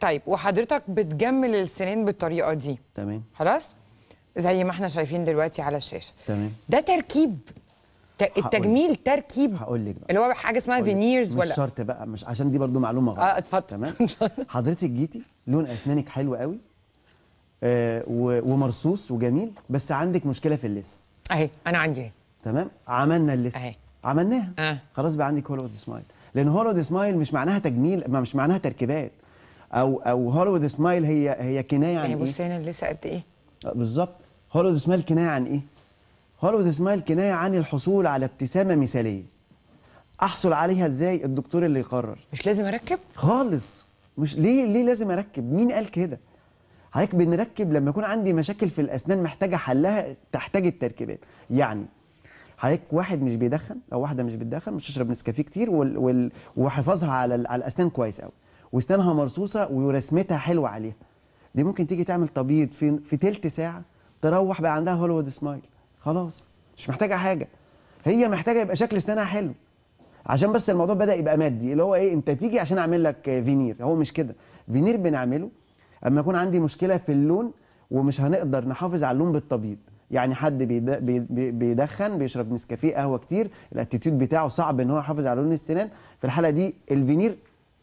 طيب وحضرتك بتجمل السنين بالطريقه دي تمام خلاص زي ما احنا شايفين دلوقتي على الشاشه تمام ده تركيب التجميل هقولك. تركيب هقول لك اللي هو حاجه اسمها فينيرز ولا مش شرط بقى مش عشان دي برضو معلومه غلط اه اتفضل تمام حضرتك جيتي لون اسنانك حلو قوي آه ومرصوص وجميل بس عندك مشكله في اللسه اهي انا عندي اهي تمام عملنا اللسه اهي عملناها آه. خلاص بقى عندك هولود سمايل لان هولود سمايل مش معناها تجميل مش معناها تركيبات او او هوليوود سمايل هي هي كنايه عن يعني ايه؟ بص هنا لسه قد ايه؟ آه، بالظبط هوليوود سمايل كنايه عن ايه؟ هوليوود سمايل كنايه عن الحصول على ابتسامه مثاليه احصل عليها ازاي الدكتور اللي يقرر مش لازم اركب خالص مش ليه ليه لازم اركب مين قال كده حضرتك بنركب لما يكون عندي مشاكل في الاسنان محتاجه حلها تحتاج التركيبات يعني حضرتك واحد مش بيدخن او واحده مش بتدخن مش تشرب نسكافيه كتير وحفاظها على, على الاسنان كويس قوي واسنانها مرصوصه ورسمتها حلوه عليها دي ممكن تيجي تعمل تبييض في في تلت ساعه تروح بقى عندها هوليوود سمايل خلاص مش محتاجه حاجه هي محتاجه يبقى شكل اسنانها حلو عشان بس الموضوع بدا يبقى مادي اللي هو ايه انت تيجي عشان اعمل لك فينير هو مش كده فينير بنعمله اما يكون عندي مشكله في اللون ومش هنقدر نحافظ على اللون بالتبييض يعني حد بيدخن بيشرب نسكافيه قهوه كتير الاتيتيود بتاعه صعب ان هو يحافظ على لون السنان في الحاله دي الفينير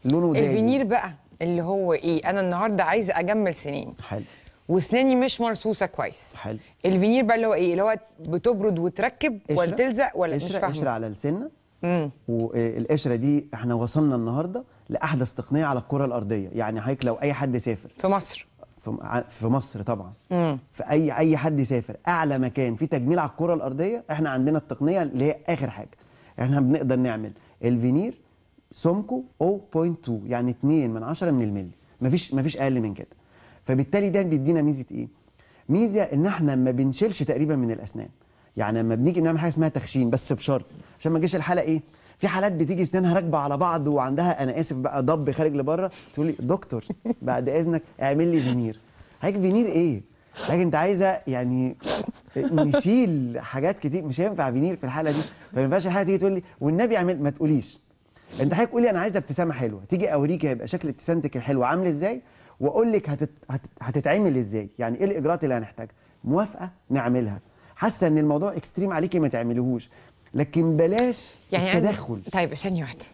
لونه دايم الفينير بقى اللي هو ايه انا النهارده عايزه اجمل سنين حلو واسناني مش مرصوصه كويس حلو الفينير بقى اللي هو ايه اللي هو بتبرد وتركب ولا تلزق ولا مش فاهمه قشره على السنه امم والقشره دي احنا وصلنا النهارده لاحدث تقنيه على الكره الارضيه يعني حضرتك لو اي حد سافر في مصر في مصر طبعا مم. في اي اي حد يسافر اعلى مكان في تجميل على الكره الارضيه احنا عندنا التقنيه اللي هي اخر حاجه احنا بنقدر نعمل الفينير سمكه 0.2 يعني 2 من 10 من الملي مفيش مفيش اقل من كده فبالتالي ده بيدينا ميزه ايه ميزه ان احنا ما بنشيلش تقريبا من الاسنان يعني لما بنيجي نعمل حاجه اسمها تخشين بس بشرط عشان ما تجيش الحاله ايه في حالات بتيجي اسنانها راكبه على بعض وعندها انا اسف بقى ضب خارج لبره تقول لي دكتور بعد اذنك اعمل لي فينير هيك فينير ايه هيك انت عايزه يعني نشيل حاجات كتير مش هينفع فينير في الحاله دي فما ينفعش الحاله تيجي تقول لي والنبي اعمل ما تقوليش انت حضرتك قول لي انا عايزه ابتسامه حلوه تيجي اوريك هيبقى شكل ابتسامتك الحلوه عامل ازاي واقول لك هتت... هت... هتتعمل ازاي يعني ايه الاجراءات اللي هنحتاجها موافقه نعملها حاسه ان الموضوع اكستريم عليكي ما تعمليهوش لكن بلاش يعني التدخل أنا... طيب ثانيه واحده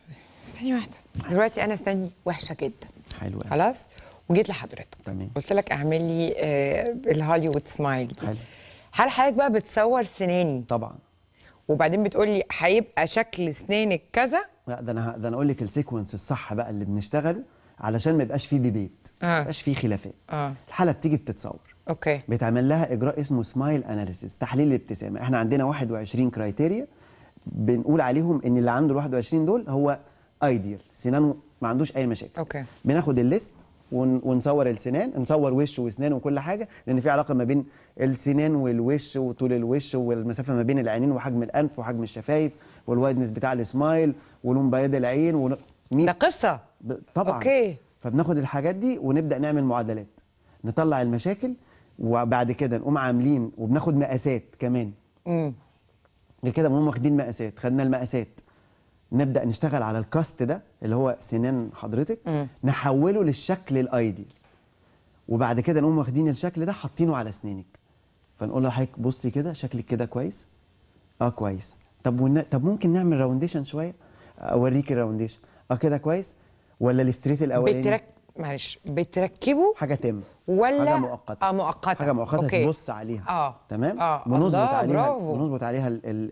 ثانيه واحده دلوقتي انا استني وحشه جدا حلو خلاص وجيت لحضرتك تمام قلت لك اعمل لي آه الهوليوود سمايل دي حلو. هل حضرتك بقى بتصور سناني طبعا وبعدين بتقول لي هيبقى شكل سنانك كذا لا ده انا ده انا اقول لك السيكونس الصح بقى اللي بنشتغله علشان ما يبقاش فيه ديبيت ما آه. يبقاش فيه خلافات آه. الحاله بتيجي بتتصور اوكي بيتعمل لها اجراء اسمه سمايل اناليسيس تحليل الابتسامه احنا عندنا 21 كرايتيريا بنقول عليهم ان اللي عنده ال 21 دول هو ايديال سنانه ما عندوش اي مشاكل اوكي بناخد الليست ونصور السنان نصور وش واسنان وكل حاجه لان في علاقه ما بين السنان والوش وطول الوش والمسافه ما بين العينين وحجم الانف وحجم الشفايف والوايدنس بتاع السمايل ولون بياض العين ون... ده قصه طبعا اوكي فبناخد الحاجات دي ونبدا نعمل معادلات نطلع المشاكل وبعد كده نقوم عاملين وبناخد مقاسات كمان امم كده بنقوم واخدين مقاسات خدنا المقاسات نبدا نشتغل على الكاست ده اللي هو سنان حضرتك م. نحوله للشكل الايدي وبعد كده نقوم واخدين الشكل ده حاطينه على سنانك فنقول لحضرتك بصي كده شكلك كده كويس اه كويس طب ون... طب ممكن نعمل راونديشن شويه آه، اوريك الراونديشن اه كده كويس ولا الاستريت الاولاني بترك معلش بتركبه حاجه تم ولا حاجه مؤقته اه مؤقته حاجه مؤقته تبص عليها اه تمام اه بنظبط عليها برافو. بنظبط عليها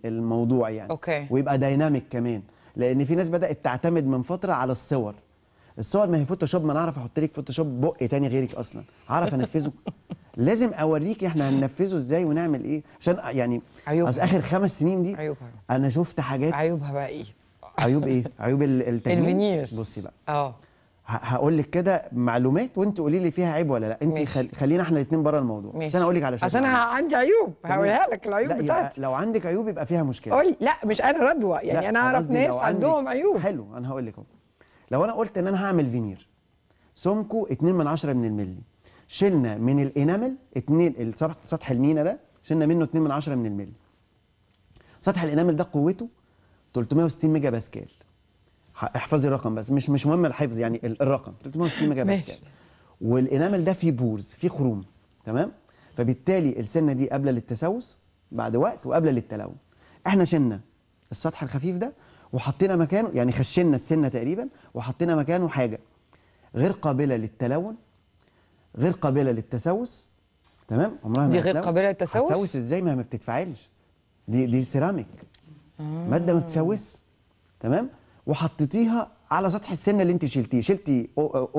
الموضوع يعني اوكي ويبقى دايناميك كمان لان في ناس بدات تعتمد من فتره على الصور الصور ما هي فوتوشوب ما انا اعرف احط لك فوتوشوب بق تاني غيرك اصلا عارف انفذه لازم اوريك احنا هننفذه ازاي ونعمل ايه عشان يعني عيوبها. اخر خمس سنين دي عيوبها. انا شفت حاجات عيوبها بقى ايه عيوب ايه عيوب التجميل بصي بقى اه هقول لك كده معلومات وانت قولي لي فيها عيب ولا لا انت خل... خلينا احنا الاثنين بره الموضوع ماشي. بس انا اقول لك على شويه عشان انا عندي عيوب هقولها لك العيوب بتاعتي لو عندك عيوب يبقى فيها مشكله قولي لا مش انا رضوى يعني انا اعرف ناس عندهم عيوب حلو انا هقول لك اهو لو انا قلت ان انا هعمل فينير سمكه 2 من 10 من الملي شلنا من الانامل 2 سطح المينا ده شلنا منه 2 من 10 من الملي سطح الانامل ده قوته 360 ميجا باسكال احفظي الرقم بس مش مش مهم الحفظ يعني الرقم 360 ميجا باسكال والانامل ده فيه بورز فيه خروم تمام فبالتالي السنه دي قابله للتسوس بعد وقت وقابله للتلون احنا شلنا السطح الخفيف ده وحطينا مكانه يعني خشنا السنه تقريبا وحطينا مكانه حاجه غير قابله للتلون غير قابله للتسوس تمام عمرها دي غير قابله للتسوس تسوس ازاي ما ما بتتفاعلش دي دي سيراميك آه. ماده ما بتسوس تمام وحطيتيها على سطح السنه اللي انت شلتيه شلتي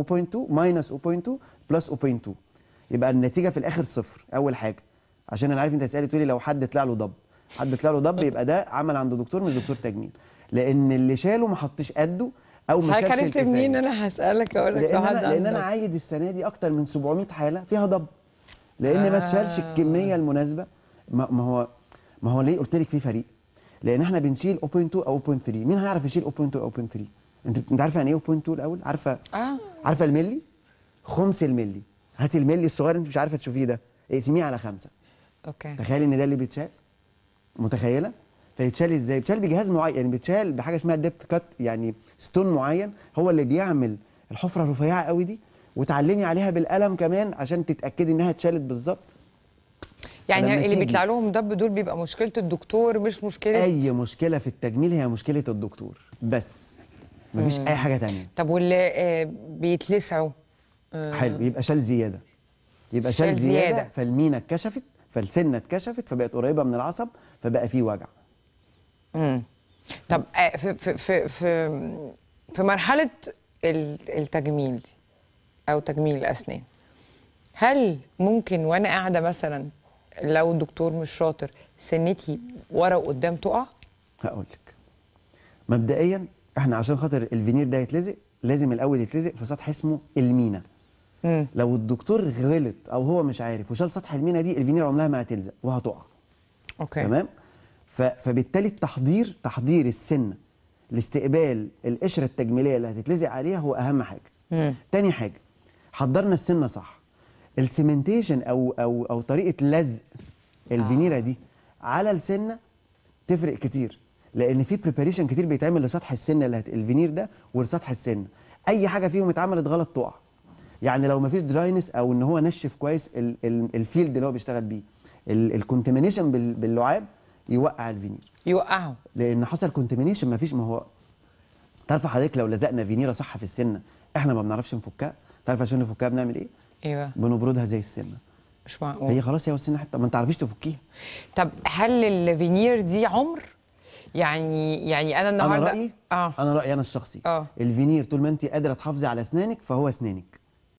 0.2 ماينس 0.2 بلس 0.2 يبقى النتيجه في الاخر صفر اول حاجه عشان انا عارف انت هتسالي تقولي لو حد طلع له ضب حد طلع له ضب يبقى ده عمل عند دكتور مش دكتور تجميل لان اللي شاله ما حطش قده او ما شالش عرفت منين انا هسالك اقول لك لان انا لان انا عايد السنه دي اكتر من 700 حاله فيها ضب لان آه. ما اتشالش الكميه المناسبه ما هو ما هو ليه قلت لك في فريق لان احنا بنشيل 0.2 او 0.3 مين هيعرف يشيل 0.2 او 0.3 انت انت عارفه يعني ايه 0.2 الاول عارفه آه. عارفه الملي خمس الملي هات الملي الصغير انت مش عارفه تشوفيه ده اقسميه على خمسة اوكي تخيلي ان ده اللي بيتشال متخيله فيتشال ازاي بيتشال بجهاز معين يعني بيتشال بحاجه اسمها ديبت كات يعني ستون معين هو اللي بيعمل الحفره الرفيعه قوي دي وتعلمي عليها بالقلم كمان عشان تتاكدي انها اتشالت بالظبط يعني اللي بيطلع لهم دب دول بيبقى مشكله الدكتور مش مشكله اي مشكله في التجميل هي مشكله الدكتور بس مفيش مم. اي حاجه تانية طب واللي آه، بيتلسعوا آه. حلو يبقى شال زياده يبقى شال, شال زيادة, زياده فالمينا اتكشفت فالسنه اتكشفت فبقت قريبه من العصب فبقى فيه وجع امم طب آه، في في في في, في مرحله التجميل دي او تجميل الاسنان هل ممكن وانا قاعده مثلا لو الدكتور مش شاطر سنتي ورا وقدام تقع هقول لك مبدئيا احنا عشان خاطر الفينير ده يتلزق لازم الاول يتلزق في سطح اسمه المينا مم. لو الدكتور غلط او هو مش عارف وشال سطح المينا دي الفينير عمرها ما هتلزق وهتقع اوكي تمام فبالتالي التحضير تحضير السن لاستقبال القشره التجميليه اللي هتتلزق عليها هو اهم حاجه مم. تاني حاجه حضرنا السنه صح السيمنتيشن او او او طريقه لزق الفينيرا آه. دي على السنه تفرق كتير لان في بريباريشن كتير بيتعمل لسطح السنه اللي هت... الفينير ده ولسطح السنه اي حاجه فيهم اتعملت غلط تقع يعني لو مفيش دراينس او ان هو نشف كويس ال... ال... الفيلد اللي هو بيشتغل بيه ال... الكونتمينيشن بال... باللعاب يوقع الفينير يوقعه لان حصل كونتمينيشن مفيش ما هو تعرف حضرتك لو لزقنا فينيره صح في السنه احنا ما بنعرفش نفكها تعرف عشان نفكها بنعمل ايه ايوه بنبردها زي السنه مش معقول هي خلاص هي والسنه حتى ما انت عارفيش تفكيها طب هل الفينير دي عمر يعني يعني انا النهارده انا رايي آه. انا رايي انا الشخصي آه. الفينير طول ما انت قادره تحافظي على اسنانك فهو اسنانك